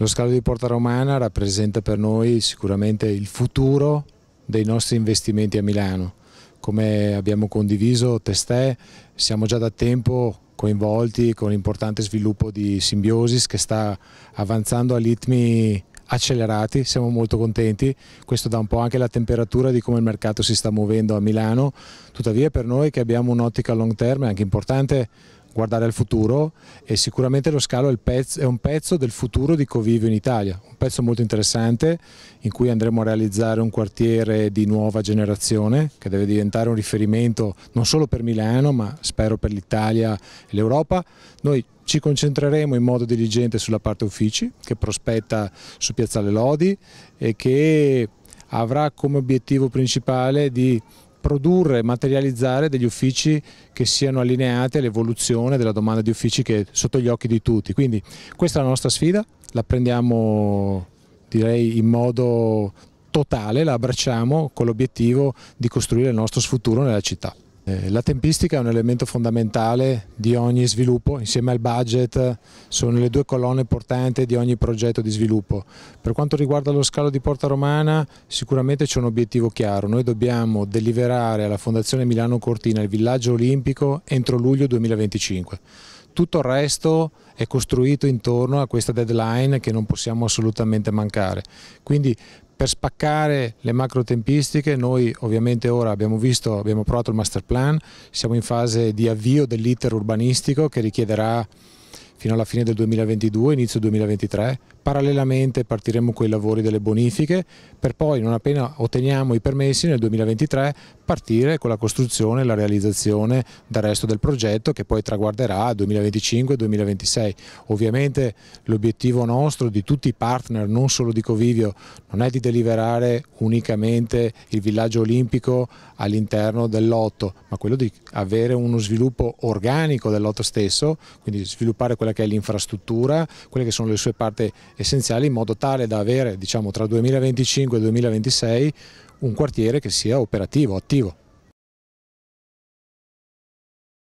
Lo scalo di Porta Romana rappresenta per noi sicuramente il futuro dei nostri investimenti a Milano. Come abbiamo condiviso testè, siamo già da tempo coinvolti con l'importante sviluppo di Symbiosis che sta avanzando a ritmi accelerati, siamo molto contenti, questo dà un po' anche la temperatura di come il mercato si sta muovendo a Milano, tuttavia per noi che abbiamo un'ottica long term è anche importante guardare al futuro e sicuramente lo scalo è, pezzo, è, un pezzo del futuro di Covivio in Italia, un pezzo molto interessante in cui andremo a realizzare un quartiere di nuova generazione che deve diventare un riferimento non solo per Milano ma spero per l'Italia e l'Europa. Noi ci concentreremo in modo diligente sulla parte uffici che prospetta su Piazzale Lodi e che avrà come obiettivo principale di produrre, e materializzare degli uffici che siano allineati all'evoluzione della domanda di uffici che è sotto gli occhi di tutti. Quindi questa è la nostra sfida, la prendiamo direi in modo totale, la abbracciamo con l'obiettivo di costruire il nostro futuro nella città. Eh, la tempistica è un elemento fondamentale di ogni sviluppo, insieme al budget eh, sono le due colonne portanti di ogni progetto di sviluppo. Per quanto riguarda lo scalo di Porta Romana sicuramente c'è un obiettivo chiaro, noi dobbiamo deliverare alla Fondazione Milano Cortina il villaggio olimpico entro luglio 2025. Tutto il resto è costruito intorno a questa deadline che non possiamo assolutamente mancare. Quindi per spaccare le macro tempistiche noi ovviamente ora abbiamo visto, abbiamo provato il master plan, siamo in fase di avvio dell'iter urbanistico che richiederà fino alla fine del 2022, inizio 2023. Parallelamente partiremo con i lavori delle bonifiche per poi, non appena otteniamo i permessi, nel 2023 partire con la costruzione e la realizzazione del resto del progetto che poi traguarderà 2025-2026. Ovviamente l'obiettivo nostro di tutti i partner, non solo di Covivio, non è di deliberare unicamente il villaggio olimpico all'interno del lotto, ma quello di avere uno sviluppo organico del lotto stesso, quindi sviluppare quella quella che è l'infrastruttura, quelle che sono le sue parti essenziali in modo tale da avere diciamo, tra 2025 e 2026 un quartiere che sia operativo, attivo.